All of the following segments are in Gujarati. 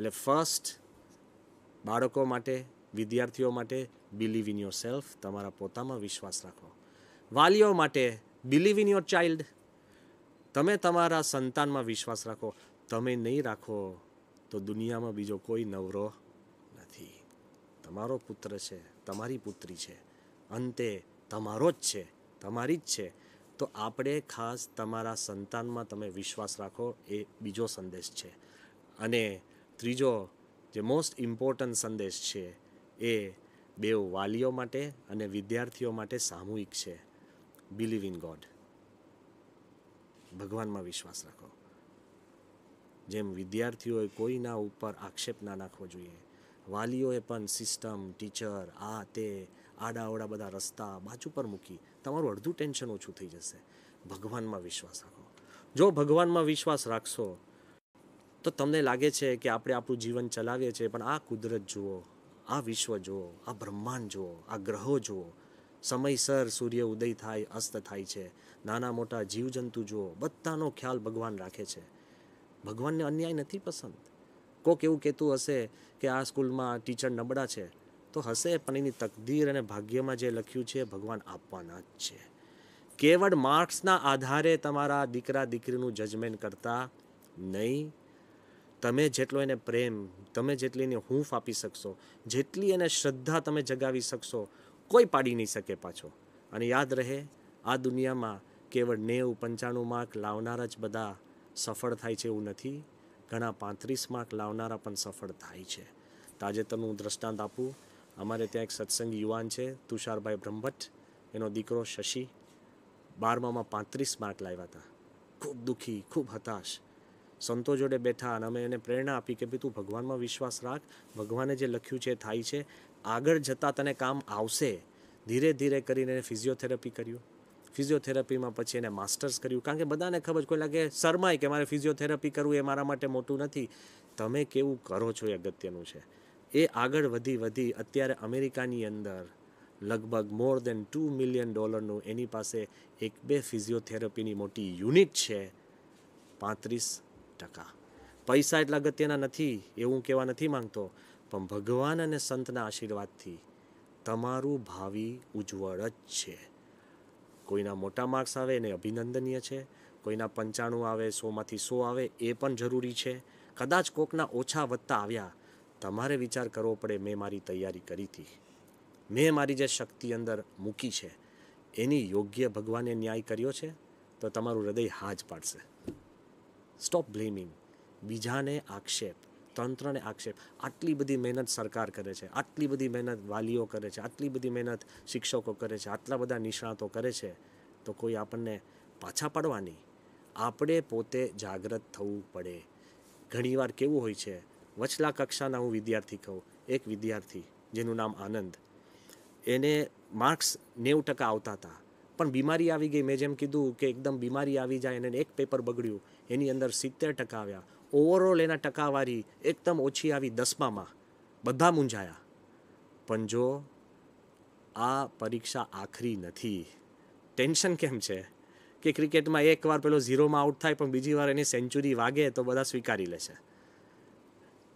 એટલે ફર્સ્ટ બાળકો માટે વિદ્યાર્થીઓ માટે બિલીવ ઇન યોર સેલ્ફ તમારા પોતામાં વિશ્વાસ રાખો વાલીઓ માટે બિલીવ ઇન યોર ચાઇલ્ડ તમે તમારા સંતાનમાં વિશ્વાસ રાખો તમે નહીં રાખો તો દુનિયામાં બીજો કોઈ નવરો નથી તમારો પુત્ર છે તમારી પુત્રી છે અંતે તમારો જ છે તમારી જ છે તો આપણે ખાસ તમારા સંતાનમાં તમે વિશ્વાસ રાખો એ બીજો સંદેશ છે અને ત્રીજો જે મોસ્ટ ઇમ્પોર્ટન્ટ સંદેશ છે એ બે વાલીઓ માટે અને વિદ્યાર્થીઓ માટે સામૂહિક છે બિલીવ ઇન ગોડ ભગવાનમાં વિશ્વાસ રાખો જેમ વિદ્યાર્થીઓએ કોઈના ઉપર આક્ષેપ ના નાખવો જોઈએ વાલીઓએ પણ સિસ્ટમ ટીચર આ તે આડાઅવડા બધા રસ્તા બાજુ પર મૂકી તમારું અડધું ટેન્શન ઓછું થઈ જશે ભગવાનમાં વિશ્વાસ રાખો જો ભગવાનમાં વિશ્વાસ રાખશો તો તમને લાગે છે કે આપણે આપણું જીવન ચલાવીએ છીએ પણ આ કુદરત જુઓ આ વિશ્વ જુઓ આ બ્રહ્માંડ જુઓ આ ગ્રહો જુઓ સમયસર સૂર્ય ઉદય થાય અસ્ત થાય છે નાના મોટા જીવજંતુ જુઓ બધાનો ખ્યાલ ભગવાન રાખે છે ભગવાનને અન્યાય નથી પસંદ કોક એવું કહેતું હશે કે આ સ્કૂલમાં ટીચર નબળા છે તો હશે પણ એની તકદીર અને ભાગ્યમાં જે લખ્યું છે ભગવાન આપવાના જ છે કેવળ માર્ક્સના આધારે તમારા દીકરા દીકરીનું જજમેન્ટ કરતા નહીં તમે જેટલો એને પ્રેમ તમે જેટલી એને હૂંફ આપી શકશો જેટલી એને શ્રદ્ધા તમે જગાવી શકશો કોઈ પાડી નહીં શકે પાછો અને યાદ રહે આ દુનિયામાં કેવળ નેવું પંચાણું માર્ક લાવનારા જ બધા સફળ થાય છે એવું નથી ઘણા પાંત્રીસ માર્ક લાવનારા પણ સફળ થાય છે તાજેતરનું હું દ્રષ્ટાંત આપું અમારે ત્યાં એક સત્સંગ યુવાન છે તુષારભાઈ બ્રહ્મભટ્ટ એનો દીકરો શશી બારમામાં પાંત્રીસ માર્ક લાવ્યા હતા ખૂબ દુઃખી ખૂબ હતાશ સંતો જોડે બેઠા અને અમે એને પ્રેરણા આપી કે ભાઈ તું ભગવાનમાં વિશ્વાસ રાખ ભગવાને જે લખ્યું છે થાય છે આગળ જતાં તને કામ આવશે ધીરે ધીરે કરીને એને ફિઝિયોથેરાપી કર્યું ફિઝિયોથેરાપીમાં પછી એને માસ્ટર્સ કર્યું કારણ કે બધાને ખબર કોઈ લાગે શરમાય કે મારે ફિઝિયોથેરાપી કરવું એ મારા માટે મોટું નથી તમે કેવું કરો છો એ અગત્યનું છે એ આગળ વધી વધી અત્યારે અમેરિકાની અંદર લગભગ મોર દેન ટુ મિલિયન ડોલરનું એની પાસે એક બે ફિઝિયોથેરાપીની મોટી યુનિટ છે પાંત્રીસ ટકા પૈસા એટલા અગત્યના નથી એવું કહેવા નથી માંગતો પણ ભગવાન અને સંતના આશીર્વાદથી તમારું ભાવિ ઉજ્જવળ જ છે કોઈના મોટા માર્ક્સ આવે એને અભિનંદનીય છે કોઈના પંચાણું આવે સોમાંથી સો આવે એ પણ જરૂરી છે કદાચ કોકના ઓછા વધતા આવ્યા તમારે વિચાર કરવો પડે મેં મારી તૈયારી કરી હતી મેં મારી જે શક્તિ અંદર મૂકી છે એની યોગ્ય ભગવાને ન્યાય કર્યો છે તો તમારું હૃદય હાજ પાડશે સ્ટોપ બ્લેમિંગ બીજાને આક્ષેપ તંત્રને આક્ષેપ આટલી બધી મહેનત સરકાર કરે છે આટલી બધી મહેનત વાલીઓ કરે છે આટલી બધી મહેનત શિક્ષકો કરે છે આટલા બધા નિષ્ણાતો કરે છે તો કોઈ આપણને પાછા પાડવાની આપણે પોતે જાગૃત થવું પડે ઘણીવાર કેવું હોય છે વચલા કક્ષાના હું વિદ્યાર્થી કહું એક વિદ્યાર્થી જેનું નામ આનંદ એને માર્ક્સ નેવું ટકા આવતા હતા પણ બીમારી આવી ગઈ મેં જેમ કીધું કે એકદમ બીમારી આવી જાય અને એક પેપર બગડ્યું એની અંદર સિત્તેર ટકા આવ્યા ઓવરઓલ એના ટકાવારી એકદમ ઓછી આવી દસમામાં બધા મૂંઝાયા પણ જો આ પરીક્ષા આખરી નથી ટેન્શન કેમ છે કે ક્રિકેટમાં એકવાર પેલો ઝીરોમાં આઉટ થાય પણ બીજી વાર એની સેન્ચુરી વાગે તો બધા સ્વીકારી લેશે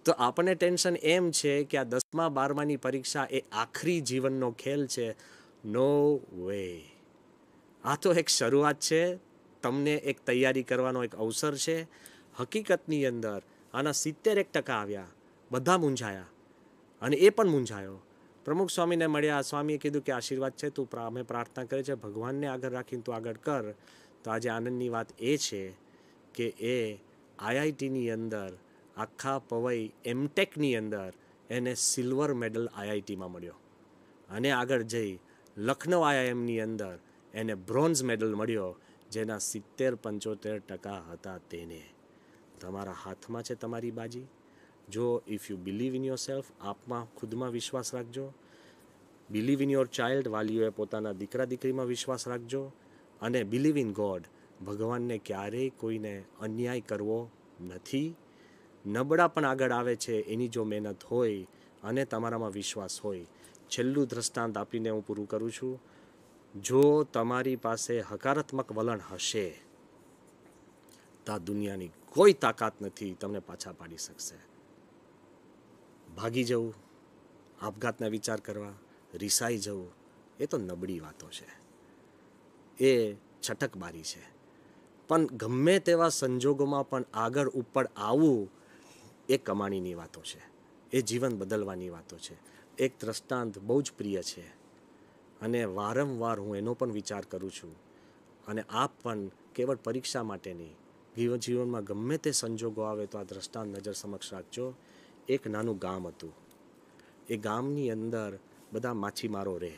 તો આપણને ટેન્શન એમ છે કે આ દસમા બારમાની પરીક્ષા એ આખરી જીવનનો ખેલ છે નો વે આ તો એક શરૂઆત છે તમને એક તૈયારી કરવાનો એક અવસર છે હકીકતની અંદર આના સિત્તેર એક ટકા આવ્યા બધા મૂંઝાયા અને એ પણ મૂંઝાયો પ્રમુખ સ્વામીને મળ્યા સ્વામીએ કીધું કે આશીર્વાદ છે તું અમે પ્રાર્થના કરે છે ભગવાનને આગળ રાખીને તું આગળ કર તો આજે આનંદની વાત એ છે કે એ આઈઆઈટીની અંદર આખા પવઈ એમટેકની અંદર એને સિલ્વર મેડલ આઈઆઈટીમાં મળ્યો અને આગળ જઈ લખનૌ આઈઆઈએમની અંદર એને બ્રોન્ઝ મેડલ મળ્યો જેના સિત્તેર પંચોતેર ટકા હતા તેને તમારા હાથમાં છે તમારી બાજી જો if you believe in yourself આપમાં ખુદમાં વિશ્વાસ રાખજો બિલીવ ઇન યોર ચાઇલ્ડ વાલીઓએ પોતાના દીકરા દીકરીમાં વિશ્વાસ રાખજો અને બિલીવ ઇન ગોડ ભગવાનને ક્યારેય કોઈને અન્યાય કરવો નથી નબળા પણ આગળ આવે છે એની જો મહેનત હોય અને તમારામાં વિશ્વાસ હોય છેલ્લું દ્રષ્ટાંત આપીને હું પૂરું કરું છું જો તમારી પાસે હકારાત્મક વલણ હશે તો દુનિયાની કોઈ તાકાત નથી તમને પાછા પાડી શકશે ભાગી જવું આપઘાતના વિચાર કરવા રિસાઈ જવું એ તો નબળી વાતો છે એ છટકબારી છે પણ ગમે તેવા સંજોગોમાં પણ આગળ ઉપર આવવું એ કમાણીની વાતો છે એ જીવન બદલવાની વાતો છે એક દ્રષ્ટાંત બહુ જ પ્રિય છે અને વારંવાર હું એનો પણ વિચાર કરું છું અને આપ પણ કેવળ પરીક્ષા માટે નહીં જીવન જીવનમાં ગમે તે સંજોગો આવે તો આ દ્રષ્ટાંત નજર સમક્ષ રાખજો એક નાનું ગામ હતું એ ગામની અંદર બધા માછીમારો રહે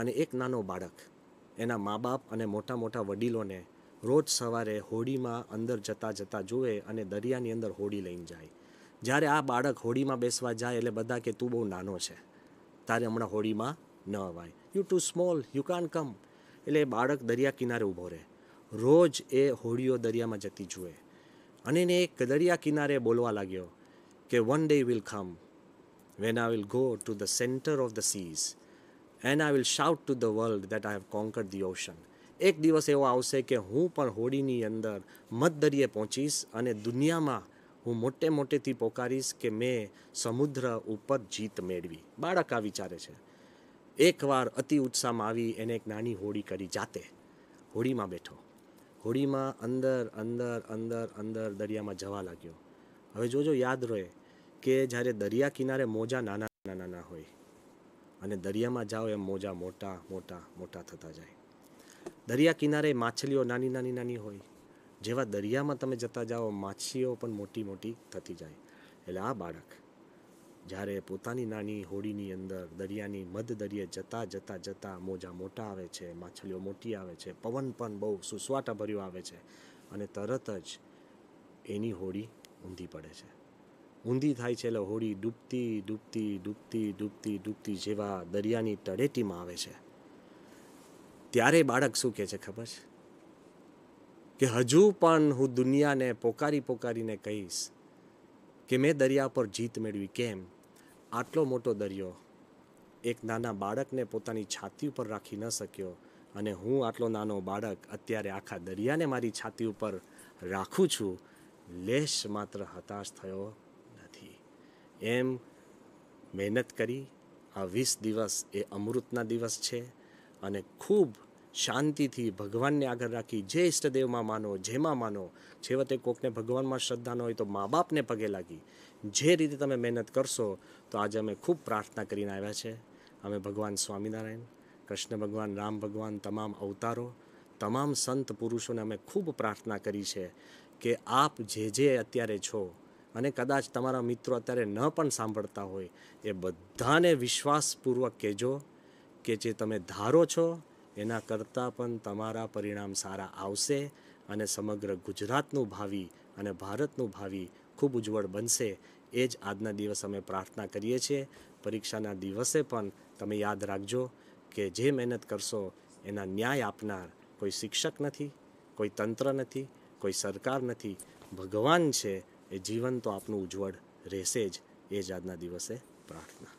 અને એક નાનો બાળક એના મા બાપ અને મોટા મોટા વડીલોને રોજ સવારે હોડીમાં અંદર જતાં જતાં જુએ અને દરિયાની અંદર હોડી લઈને જાય જ્યારે આ બાળક હોડીમાં બેસવા જાય એટલે બધા કે તું બહુ નાનો છે તારે હમણાં હોડીમાં ન અવાય યુ ટુ સ્મોલ યુ કાન કમ એટલે બાળક દરિયા કિનારે ઊભો રહે રોજ એ હોડીઓ દરિયામાં જતી જુએ અને એને એક દરિયા કિનારે બોલવા લાગ્યો કે one day will come when I will go to the centre of the seas and I will shout to the world that I have conquer the ocean એક દિવસ એવો આવશે કે હું પણ હોડીની અંદર મધદરિયે પહોંચીશ અને દુનિયામાં હું મોટે મોટેથી પોકારીશ કે મેં સમુદ્ર ઉપર જીત મેળવી બાળક આ વિચારે છે એકવાર અતિ ઉત્સાહમાં આવી એને એક નાની હોડી કરી જાતે હોડીમાં બેઠો હોડીમાં અંદર અંદર અંદર અંદર દરિયામાં જવા લાગ્યો હવે જોજો યાદ રહે કે જ્યારે દરિયા કિનારે મોજા નાના નાના નાના હોય અને દરિયામાં જાઓ એમ મોજા મોટા મોટા મોટા થતા જાય દરિયા કિનારે માછલીઓ નાની નાની નાની હોય જેવા દરિયામાં તમે જતા જાઓ માછલીઓ પણ મોટી મોટી થતી જાય એટલે આ બાળક જ્યારે પોતાની નાની હોડીની અંદર દરિયાની મધ દરિયે જતાં જતાં જતાં મોજા મોટા આવે છે માછલીઓ મોટી આવે છે પવન પણ બહુ સુસવાટાભર્યું આવે છે અને તરત જ એની હોડી ઊંધી પડે છે ઊંધી થાય છે એટલે હોડી ડૂબતી ડૂબતી ડૂબતી ડૂબતી ડૂબતી જેવા દરિયાની તળેટીમાં આવે છે ત્યારે બાળક શું કહે છે ખબર છે કે હજુ પણ હું દુનિયાને પોકારી પોકારીને કહીશ કે મેં દરિયા પર જીત મેળવી કેમ આટલો મોટો દરિયો એક નાના બાળકને પોતાની છાતી ઉપર રાખી ન શક્યો અને હું આટલો નાનો બાળક અત્યારે આખા દરિયાને મારી છાતી ઉપર રાખું છું લેશ માત્ર હતાશ થયો નથી એમ મહેનત કરી આ વીસ દિવસ એ અમૃતના દિવસ છે અને ખૂબ શાંતિથી ભગવાનને આગળ રાખી જે ઇષ્ટદેવમાં માનો જેમાં માનો છેવટે કોકને ભગવાનમાં શ્રદ્ધા ન હોય તો મા બાપને પગે લાગી જે રીતે તમે મહેનત કરશો તો આજે અમે ખૂબ પ્રાર્થના કરીને આવ્યા છે અમે ભગવાન સ્વામિનારાયણ કૃષ્ણ ભગવાન રામ ભગવાન તમામ અવતારો તમામ સંત પુરુષોને અમે ખૂબ પ્રાર્થના કરી છે કે આપ જે જે અત્યારે છો અને કદાચ તમારા મિત્રો અત્યારે ન પણ સાંભળતા હોય એ બધાને વિશ્વાસપૂર્વક કહેજો કે જે તમે ધારો છો એના કરતાં પણ તમારા પરિણામ સારા આવશે અને સમગ્ર ગુજરાતનું ભાવિ અને ભારતનું ભાવિ ખૂબ ઉજ્જવળ બનશે એ જ આજના દિવસ અમે પ્રાર્થના કરીએ છીએ પરીક્ષાના દિવસે પણ તમે યાદ રાખજો કે જે મહેનત કરશો એના ન્યાય આપનાર કોઈ શિક્ષક નથી કોઈ તંત્ર નથી કોઈ સરકાર નથી ભગવાન છે એ જીવન તો આપનું ઉજ્જવળ રહેશે જ એ જ આજના દિવસે પ્રાર્થના